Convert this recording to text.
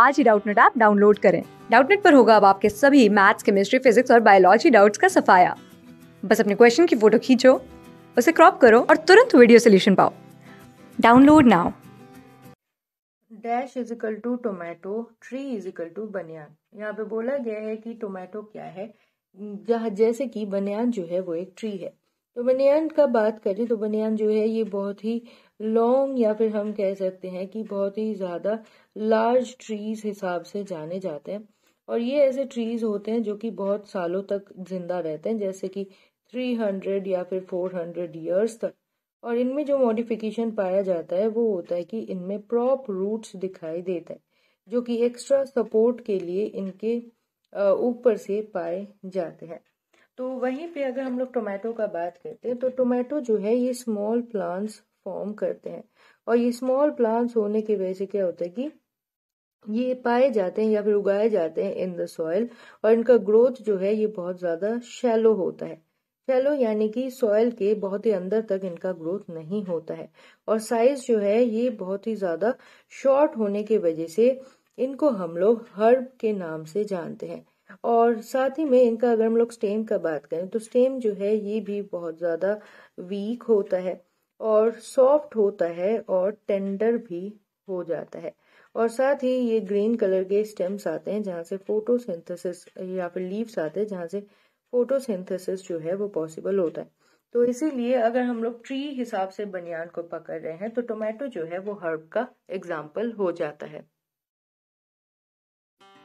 आज ही Doubtnut app download करें डाउटनेट पर होगा अब आपके सभी मैथ्स केमिस्ट्री फिजिक्स और बायोलॉजी डाउट्स का सफाया बस अपने क्वेश्चन की फोटो खींचो उसे क्रॉप करो और तुरंत वीडियो सोल्यूशन पाओ download now dash is equal to tomato tree is equal to banyan यहाँ पे बोला गया है कि टोमेटो क्या है जहाँ जैसे कि बनियान जो है वो एक ट्री है तो का बात करें तो बनियान जो है ये बहुत ही लॉन्ग या फिर हम कह सकते हैं कि बहुत ही ज़्यादा लार्ज ट्रीज हिसाब से जाने जाते हैं और ये ऐसे ट्रीज होते हैं जो कि बहुत सालों तक जिंदा रहते हैं जैसे कि 300 या फिर 400 ईयर्स तक और इनमें जो मॉडिफिकेशन पाया जाता है वो होता है कि इनमें प्रॉप रूट्स दिखाई देता है जो कि एक्स्ट्रा सपोर्ट के लिए इनके ऊपर से पाए जाते हैं तो वहीं पे अगर हम लोग टोमेटो का बात करते हैं तो टोमेटो जो है ये स्मॉल प्लांट्स फॉर्म करते हैं और ये स्मॉल प्लांट्स होने की वजह से क्या होता है कि ये पाए जाते हैं या फिर उगाए जाते हैं इन द सॉइल और इनका ग्रोथ जो है ये बहुत ज़्यादा शैलो होता है शैलो यानी कि सॉइल के बहुत ही अंदर तक इनका ग्रोथ नहीं होता है और साइज जो है ये बहुत ही ज़्यादा शॉर्ट होने की वजह से इनको हम लोग हर्ब के नाम से जानते हैं और साथ ही में इनका अगर हम लोग स्टेम का बात करें तो स्टेम जो है ये भी बहुत ज़्यादा वीक होता है और सॉफ्ट होता है और टेंडर भी हो जाता है और साथ ही ये ग्रीन कलर के स्टेम्स आते हैं जहाँ से फोटोसिंथेसिस या फिर लीव्स आते हैं जहाँ से फोटोसिंथेसिस जो है वो पॉसिबल होता है तो इसीलिए अगर हम लोग ट्री हिसाब से बनियान को पकड़ रहे हैं तो टोमेटो जो है वो हर्ब का एग्जाम्पल हो जाता है